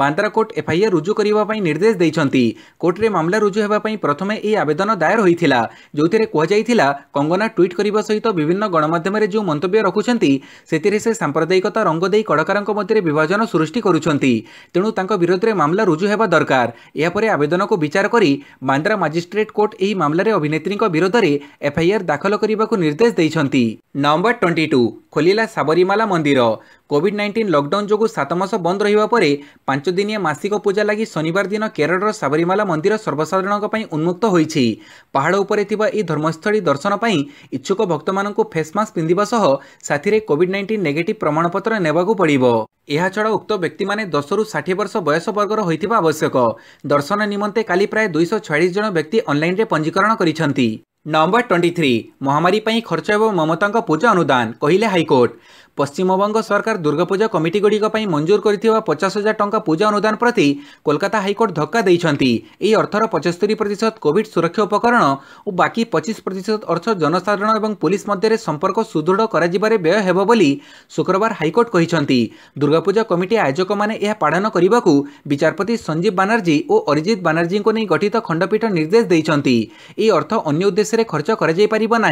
Speaker 1: ବାନ୍ଦ୍ରା କୋର୍ଟ ଏଫ୍ଆଇଆର୍ ରୁଜୁ କରିବା ପାଇଁ ନିର୍ଦ୍ଦେଶ ଦେଇଛନ୍ତି କୋର୍ଟରେ ମାମଲା ରୁଜୁ ହେବା ପାଇଁ ପ୍ରଥମେ ଏହି ଆବେଦନ ଦାୟର ହୋଇଥିଲା ଯେଉଁଥିରେ କୁହାଯାଇଥିଲା କଙ୍ଗନା ଟ୍ୱିଟ୍ କରିବା ସହିତ ବିଭିନ୍ନ ଗଣମାଧ୍ୟମରେ ଯେଉଁ ମନ୍ତବ୍ୟ ରଖୁଛନ୍ତି ସେଥିରେ ସେ ସାମ୍ପ୍ରଦାୟିକତା ରଙ୍ଗ ଦେଇ କଳାକାରଙ୍କ ମଧ୍ୟରେ ବିଭାଜନ ସୃଷ୍ଟି କରୁଛନ୍ତି ତେଣୁ ତାଙ୍କ ବିରୋଧରେ ମାମଲା ରୁଜୁ ହେବା ଦରକାର ଏହାପରେ ଆବେଦନକୁ ବିଚାର କରି ବାନ୍ଦ୍ରା ମାଜିଷ୍ଟ୍ରେଟ୍ କୋର୍ଟ ଏହି ମାମଲାରେ ଅଭିନେତ୍ରୀଙ୍କ ବିରୋଧରେ ଏଫ୍ଆଇ ଏଫ୍ଆଇଆର୍ ଦାଖଲ କରିବାକୁ ନିର୍ଦ୍ଦେଶ ଦେଇଛନ୍ତି ନଭେମ୍ବର ଟ୍ୱେଣ୍ଟି ଟୁ ଖୋଲିଲା ସାବରିମାଲା ମନ୍ଦିର କୋଭିଡ୍ ନାଇଣ୍ଟିନ୍ ଲକଡାଉନ୍ ଯୋଗୁଁ ସାତ ମାସ ବନ୍ଦ ରହିବା ପରେ ପାଞ୍ଚଦିନିଆ ମାସିକ ପୂଜା ଲାଗି ଶନିବାର ଦିନ କେରଳର ସାବରିମାଲା ମନ୍ଦିର ସର୍ବସାଧାରଣଙ୍କ ପାଇଁ ଉନ୍ମୁକ୍ତ ହୋଇଛି ପାହାଡ଼ ଉପରେ ଥିବା ଏହି ଧର୍ମସ୍ଥଳୀ ଦର୍ଶନ ପାଇଁ ଇଚ୍ଛୁକ ଭକ୍ତମାନଙ୍କୁ ଫେସ୍ ମାସ୍କ ପିନ୍ଧିବା ସହ ସାଥିରେ କୋଭିଡ୍ ନାଇଣ୍ଟିନ୍ ନେଗେଟିଭ୍ ପ୍ରମାଣପତ୍ର ନେବାକୁ ପଡ଼ିବ ଏହାଛଡ଼ା ଉକ୍ତ ବ୍ୟକ୍ତିମାନେ ଦଶରୁ ଷାଠିଏ ବର୍ଷ ବୟସ ବର୍ଗର ହୋଇଥିବା ଆବଶ୍ୟକ ଦର୍ଶନ ନିମନ୍ତେ କାଲି ପ୍ରାୟ ଦୁଇଶହ ଛୟାଳିଶ ଜଣ ବ୍ୟକ୍ତି ଅନ୍ଲାଇନ୍ରେ ପଞ୍ଜୀକରଣ କରିଛନ୍ତି ନମ୍ବର ଟ୍ୱେଣ୍ଟି ଥ୍ରୀ ମହାମାରୀ ପାଇଁ ଖର୍ଚ୍ଚ ଏବଂ ମମତାଙ୍କ ପୂଜା ଅନୁଦାନ କହିଲେ ହାଇକୋର୍ଟ পশ্চিমবঙ্গ সরকার দুর্গাপূজা কমিটিগুড়ি মঞ্জুর করে পচাশ হাজার টঙ্কা পূজা অনুদান প্রতি কলকাতা হাইকোর্ট ধক্কা দিয়েছেন এই অর্থর পঁচস্তরি প্রতিশত কোভিড সুরক্ষা উপকরণ ও বাকি পঁচিশ প্রতিশত অর্থ জনসাধারণ এবং পুলিশ মধ্যে সম্পর্ক সুদৃঢ় করা ব্যয় হব বলে শুক্রবার হাইকোর্ট কিন্তু দুর্গাপূজা কমিটি আয়োজক মানে পাড়ন করা বিচারপতি সঞ্জীব বানার্জী ও অরিজিৎ বানার্জী নিয়ে গঠিত খণ্ডপীঠ নির্দেশ দিয়েছেন এই অর্থ অন্য উদ্দেশ্যে খরচ করা যাইপার না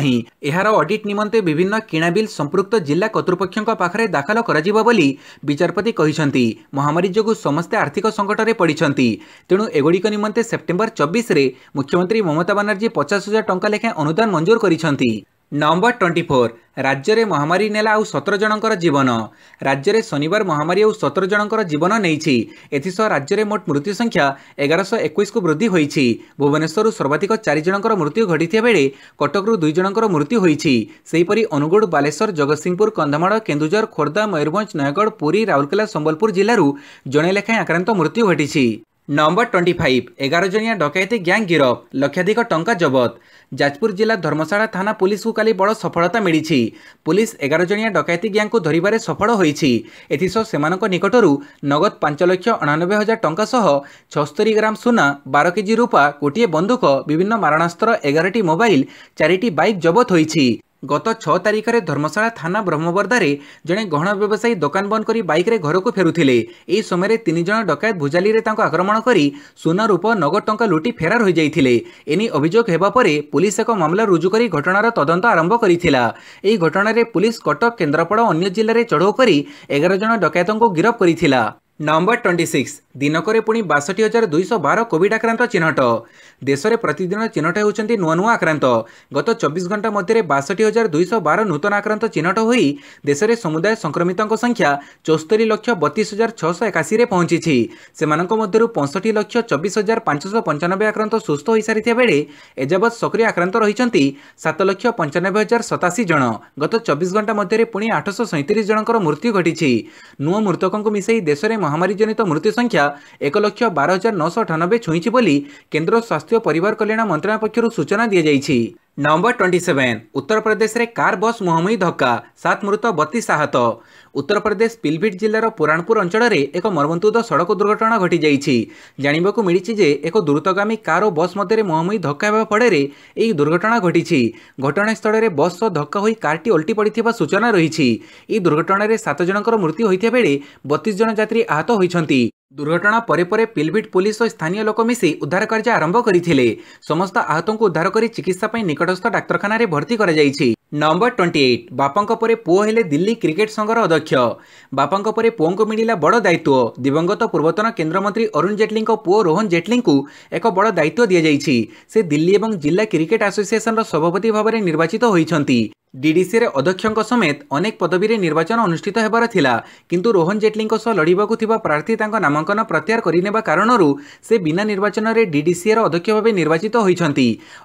Speaker 1: এর অডিট নিমন্তে বিভিন্ন কিণা বিল সম্পৃক্ত জেলা কর্তৃপক্ষ କର୍ତ୍ତୃପକ୍ଷଙ୍କ ପାଖରେ ଦାଖଲ କରାଯିବ ବୋଲି ବିଚାରପତି କହିଛନ୍ତି ମହାମାରୀ ଯୋଗୁଁ ସମସ୍ତେ ଆର୍ଥିକ ସଙ୍କଟରେ ପଡ଼ିଛନ୍ତି ତେଣୁ ଏଗୁଡ଼ିକ ନିମନ୍ତେ ସେପ୍ଟେମ୍ବର ଚବିଶରେ ମୁଖ୍ୟମନ୍ତ୍ରୀ ମମତା ବାନାର୍ଜୀ ପଚାଶ ହଜାର ଟଙ୍କା ଲେଖାଏଁ ଅନୁଦାନ ମଞ୍ଜୁର କରିଛନ୍ତି ନମ୍ବର ଟ୍ୱେଣ୍ଟି ଫୋର୍ ରାଜ୍ୟରେ ମହାମାରୀ ନେଲା ଆଉ ସତର ଜଣଙ୍କର ଜୀବନ ରାଜ୍ୟରେ ଶନିବାର ମହାମାରୀ ଆଉ ସତର ଜଣଙ୍କର ଜୀବନ ନେଇଛି ଏଥିସହ ରାଜ୍ୟରେ ମୋଟ ମୃତ୍ୟୁ ସଂଖ୍ୟା ଏଗାରଶହ ଏକୋଇଶକୁ ବୃଦ୍ଧି ହୋଇଛି ଭୁବନେଶ୍ୱରରୁ ସର୍ବାଧିକ ଚାରି ଜଣଙ୍କର ମୃତ୍ୟୁ ଘଟିଥିବା ବେଳେ କଟକରୁ ଦୁଇ ଜଣଙ୍କର ମୃତ୍ୟୁ ହୋଇଛି ସେହିପରି ଅନୁଗୁଳ ବାଲେଶ୍ୱର ଜଗତସିଂହପୁର କନ୍ଧମାଳ କେନ୍ଦୁଝର ଖୋର୍ଦ୍ଧା ମୟୂରଭଞ୍ଜ ନୟାଗଡ଼ ପୁରୀ ରାଉରକେଲା ସମ୍ବଲପୁର ଜିଲ୍ଲାରୁ ଜଣେ ଲେଖାଏଁ ଆକ୍ରାନ୍ତ ମୃତ୍ୟୁ ଘଟିଛି ନମ୍ବର ଟ୍ୱେଣ୍ଟି ଫାଇଭ୍ ଏଗାର ଜଣିଆ ଡକାୟତି ଗ୍ୟାଙ୍ଗ ଗିରଫ ଲକ୍ଷାଧିକ ଟଙ୍କା ଜବତ ଯାଜପୁର ଜିଲ୍ଲା ଧର୍ମଶାଳା ଥାନା ପୁଲିସକୁ କାଲି ବଡ଼ ସଫଳତା ମିଳିଛି ପୁଲିସ ଏଗାର ଜଣିଆ ଡକାୟତି ଗ୍ୟାଙ୍ଗକୁ ଧରିବାରେ ସଫଳ ହୋଇଛି ଏଥିସହ ସେମାନଙ୍କ ନିକଟରୁ ନଗଦ ପାଞ୍ଚ ଲକ୍ଷ ଅଣାନବେ ହଜାର ଟଙ୍କା ସହ ଛସ୍ତରୀ ଗ୍ରାମ ସୁନା ବାର କେଜି ରୂପା ଗୋଟିଏ ବନ୍ଧୁକ ବିଭିନ୍ନ ମାରଣାସ୍ତ୍ର ଏଗାରଟି ମୋବାଇଲ ଚାରିଟି ବାଇକ୍ ଜବତ ହୋଇଛି ଗତ ଛଅ ତାରିଖରେ ଧର୍ମଶାଳା ଥାନା ବ୍ରହ୍ମବର୍ଦ୍ଧାରେ ଜଣେ ଗହଣା ବ୍ୟବସାୟୀ ଦୋକାନ ବନ୍ଦ କରି ବାଇକ୍ରେ ଘରକୁ ଫେରୁଥିଲେ ଏହି ସମୟରେ ତିନି ଜଣ ଡକାୟତ ଭୁଜାଲିରେ ତାଙ୍କୁ ଆକ୍ରମଣ କରି ସୁନା ରୂପ ନଗଦ ଟଙ୍କା ଲୁଟି ଫେରାର ହୋଇଯାଇଥିଲେ ଏନେଇ ଅଭିଯୋଗ ହେବା ପରେ ପୁଲିସ୍ ଏକ ମାମଲା ରୁଜୁ କରି ଘଟଣାର ତଦନ୍ତ ଆରମ୍ଭ କରିଥିଲା ଏହି ଘଟଣାରେ ପୁଲିସ୍ କଟକ କେନ୍ଦ୍ରାପଡ଼ା ଅନ୍ୟ ଜିଲ୍ଲାରେ ଚଢ଼ଉ କରି ଏଗାର ଜଣ ଡକାୟତଙ୍କୁ ଗିରଫ କରିଥିଲା ନମ୍ବର ଟ୍ୱେଣ୍ଟି ସିକ୍ସ ଦିନକରେ ପୁଣି ବାଷଠି ହଜାର ଦୁଇଶହ ବାର କୋଭିଡ୍ ଆକ୍ରାନ୍ତ ଚିହ୍ନଟ ଦେଶରେ ପ୍ରତିଦିନ ଚିହ୍ନଟ ହେଉଛନ୍ତି ନୂଆ ନୂଆ ଆକ୍ରାନ୍ତ ଗତ ଚବିଶ ଘଣ୍ଟା ମଧ୍ୟରେ ବାଷଠି ହଜାର ଦୁଇଶହ ବାର ନୂତନ ଆକ୍ରାନ୍ତ ଚିହ୍ନଟ ହୋଇ ଦେଶରେ ସମୁଦାୟ ସଂକ୍ରମିତଙ୍କ ସଂଖ୍ୟା ଚଉସ୍ତରୀ ଲକ୍ଷ ବତିଶ ହଜାର ଛଅଶହ ଏକାଅଶୀରେ ପହଞ୍ଚିଛି ସେମାନଙ୍କ ମଧ୍ୟରୁ ପଞ୍ଚଷଠି ଲକ୍ଷ ଚବିଶ ହଜାର ପାଞ୍ଚଶହ ପଞ୍ଚାନବେ ଆକ୍ରାନ୍ତ ସୁସ୍ଥ ହୋଇସାରିଥିବା ବେଳେ ଏଯାବତ୍ ସକ୍ରିୟ ଆକ୍ରାନ୍ତ ରହିଛନ୍ତି ସାତ ଲକ୍ଷ ପଞ୍ଚାନବେ ହଜାର ସତାଅଶୀ ଜଣ ଗତ ଚବିଶ ଘଣ୍ଟା ମଧ୍ୟରେ ପୁଣି ଆଠଶହ ସଇଁତିରିଶ ଜଣଙ୍କର ମୃତ୍ୟୁ ଘଟିଛି ନୂଆ ମୃତକଙ୍କୁ ମିଶାଇ ଦେଶରେ ମହାମାରୀଜନିତ ମୃତ୍ୟୁ ସଂଖ୍ୟା ଏକ ଲକ୍ଷ ବାର ହଜାର ନଅଶହ ଅଠାନବେ ଛୁଇଁଛି ବୋଲି କେନ୍ଦ୍ର ସ୍ୱାସ୍ଥ୍ୟ ପରିବାର କଲ୍ୟାଣ ମନ୍ତ୍ରଣାଳୟ ପକ୍ଷରୁ ସୂଚନା ଦିଆଯାଇଛି ନମ୍ବର ଟ୍ୱେଣ୍ଟି ସେଭେନ୍ ଉତ୍ତରପ୍ରଦେଶରେ କାର୍ ବସ୍ ମୁହାଁମୁହିଁ ଧକ୍କା ସାତ ମୃତ ବତିଶ ଆହତ ଉତ୍ତରପ୍ରଦେଶ ପିଲଭିଟ୍ ଜିଲ୍ଲାର ପୁରାଣପୁର ଅଞ୍ଚଳରେ ଏକ ମର୍ମନ୍ତୁଦ ସଡ଼କ ଦୁର୍ଘଟଣା ଘଟିଯାଇଛି ଜାଣିବାକୁ ମିଳିଛି ଯେ ଏକ ଦ୍ରୁତଗାମୀ କାର୍ ଓ ବସ୍ ମଧ୍ୟରେ ମୁହାଁମୁହିଁ ଧକ୍କା ହେବା ଫଳରେ ଏହି ଦୁର୍ଘଟଣା ଘଟିଛି ଘଟଣାସ୍ଥଳରେ ବସ୍ ସହ ଧକ୍କା ହୋଇ କାର୍ଟି ଓଲଟି ପଡ଼ିଥିବା ସୂଚନା ରହିଛି ଏହି ଦୁର୍ଘଟଣାରେ ସାତ ଜଣଙ୍କର ମୃତ୍ୟୁ ହୋଇଥିବା ବେଳେ ବତିଶ ଜଣ ଯାତ୍ରୀ ଆହତ ହୋଇଛନ୍ତି ଦୁର୍ଘଟଣା ପରେ ପରେ ପିଲବିଟ୍ ପୁଲିସ ଓ ସ୍ଥାନୀୟ ଲୋକ ମିଶି ଉଦ୍ଧାର କାର୍ଯ୍ୟ ଆରମ୍ଭ କରିଥିଲେ ସମସ୍ତ ଆହତଙ୍କୁ ଉଦ୍ଧାର କରି ଚିକିତ୍ସା ପାଇଁ ନିକଟସ୍ଥ ଡାକ୍ତରଖାନାରେ ଭର୍ତ୍ତି କରାଯାଇଛି ନମ୍ବର ଟ୍ୱେଣ୍ଟି ଏଇଟ୍ ବାପାଙ୍କ ପରେ ପୁଅ ହେଲେ ଦିଲ୍ଲୀ କ୍ରିକେଟ୍ ସଂଘର ଅଧ୍ୟକ୍ଷ ବାପାଙ୍କ ପରେ ପୁଅଙ୍କୁ ମିଳିଲା ବଡ଼ ଦାୟିତ୍ୱ ଦିବଙ୍ଗତ ପୂର୍ବତନ କେନ୍ଦ୍ରମନ୍ତ୍ରୀ ଅରୁଣ ଜେଟଲୀଙ୍କ ପୁଅ ରୋହନ ଜେଟଲୀଙ୍କୁ ଏକ ବଡ଼ ଦାୟିତ୍ୱ ଦିଆଯାଇଛି ସେ ଦିଲ୍ଲୀ ଏବଂ ଜିଲ୍ଲା କ୍ରିକେଟ୍ ଆସୋସିଏସନର ସଭାପତି ଭାବରେ ନିର୍ବାଚିତ ହୋଇଛନ୍ତି ডিডিসির অধ্যক্ষঙ্ সমেত অনেক পদবীরে নির্বাচন অনুষ্ঠিত হেবার লা কিন্তু রোহন জেটলিঙ্ সহ লড়বাকু থাকা প্রার্থী তাঁর নামাঙ্কন প্রত্যাহার করে নেওয়া কারণর সে বিনা নির্বাচনের ডিডিসির অধ্যক্ষ ভাবে নির্বাচিত হয়েছেন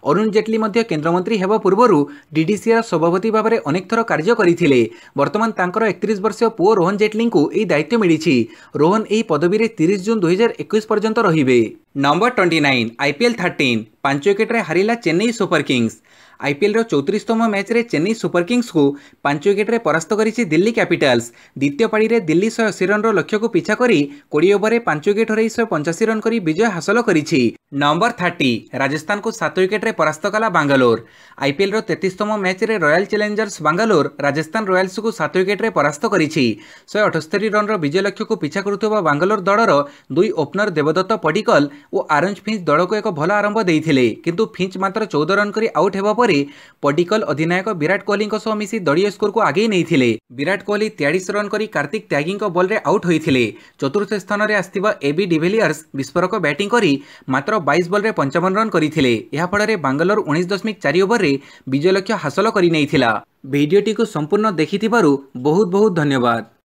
Speaker 1: অরুণ জেটলি মধ্য কেন্দ্রমন্ত্রী হওয়া পূর্বর ডিডিসির ସଭାପତି ଭାବରେ ଅନେକ ଥର କାର୍ଯ୍ୟ କରିଥିଲେ ବର୍ତ୍ତମାନ ତାଙ୍କର ଏକତିରିଶ ବର୍ଷୀୟ ପୁଅ ରୋହନ ଜେଟଲୀଙ୍କୁ ଏହି ଦାୟିତ୍ୱ ମିଳିଛି ରୋହନ ଏହି ପଦବୀରେ ତିରିଶ ଜୁନ୍ ଦୁଇହଜାର ଏକୋଇଶ ପର୍ଯ୍ୟନ୍ତ ରହିବେ number twenty nine IPL thirteen ପାଞ୍ଚ ୱିକେଟ୍ରେ ହାରିଲା ଚେନ୍ନାଇ ସୁପର କିଙ୍ଗସ୍ ଆଇପିଏଲ୍ର ଚଉତିରିଶତମ ମ୍ୟାଚ୍ରେ ଚେନ୍ନାଇ ସୁପର କିଙ୍ଗ୍ସକୁ ପାଞ୍ଚ ୱିକେଟ୍ରେ ପରାସ୍ତ କରିଛି ଦିଲ୍ଲୀ କ୍ୟାପିଟାଲ୍ସ ଦ୍ୱିତୀୟ ପାଳିରେ ଦିଲ୍ଲୀ ଶହେ ଅଶୀ ରନ୍ର ଲକ୍ଷ୍ୟକୁ ପିଛା କରି କୋଡ଼ିଏ ଓଭରରେ ପାଞ୍ଚ ୱିକେଟ୍ ହରାଇ ଶହେ ପଞ୍ଚାଅଶୀ ରନ୍ କରି ବିଜୟ ହାସଲ କରିଛି ନମ୍ବର ଥାର୍ଟି ରାଜସ୍ଥାନକୁ ସାତ ୱିକେଟ୍ରେ ପରାସ୍ତ କଲା ବାଙ୍ଗାଲୋର ଆଇପିଏଲ୍ର ତେତିଶତମ ମ୍ୟାଚ୍ରେ ରୟାଲ୍ ଚ୍ୟାଲେଞ୍ଜର୍ସ ବାଙ୍ଗାଲୋର ରାଜସ୍ଥାନ ରୟାଲ୍ସକୁ ସାତ ୱିକେଟ୍ରେ ପରାସ୍ତ କରିଛି ଶହେ ଅଠସ୍ତରୀ ରନ୍ର ବିଜୟ ଲକ୍ଷ୍ୟକୁ ପିଛା କରୁଥିବା ବାଙ୍ଗାଲୋର ଦଳର ଦୁଇ ଓପନର ଦେବଦତ୍ତ ପଡ଼ିକଲ ଓ ଆରେଞ୍ଜ ଫିଞ୍ଚ ଦଳକୁ ଏକ ଭଲ ଆରମ୍ଭ ଦେଇଥିଲେ କିନ୍ତୁ ଫିଞ୍ଚ ମାତ୍ର ଚଉଦ ରନ୍ କରି ଆଉଟ୍ ହେବା ପରେ পডিকাল অধিনায়ক বিরাট কোহলি কোন সোমিসি দড়িয়া স্কোর কো আগে নেহি থিলে বিরাট কোহলি 43 রান করি কার্তিক ত্যাগিং কো বল রে আউট হই থিলে চতুর্থ স্থানে আসতিবা এবি ডিভেলিয়ার্স বিস্ফোরক ব্যাটিং করি মাত্র 22 বল রে 55 রান করি থিলে ইয়া পড়রে ব্যাঙ্গালোর 19.4 ওভার রে বিজয় লক্ষ্য حاصل করি নেহি থিলা ভিডিওটি কো সম্পূর্ণ দেখি থি পারু বহুত বহুত ধন্যবাদ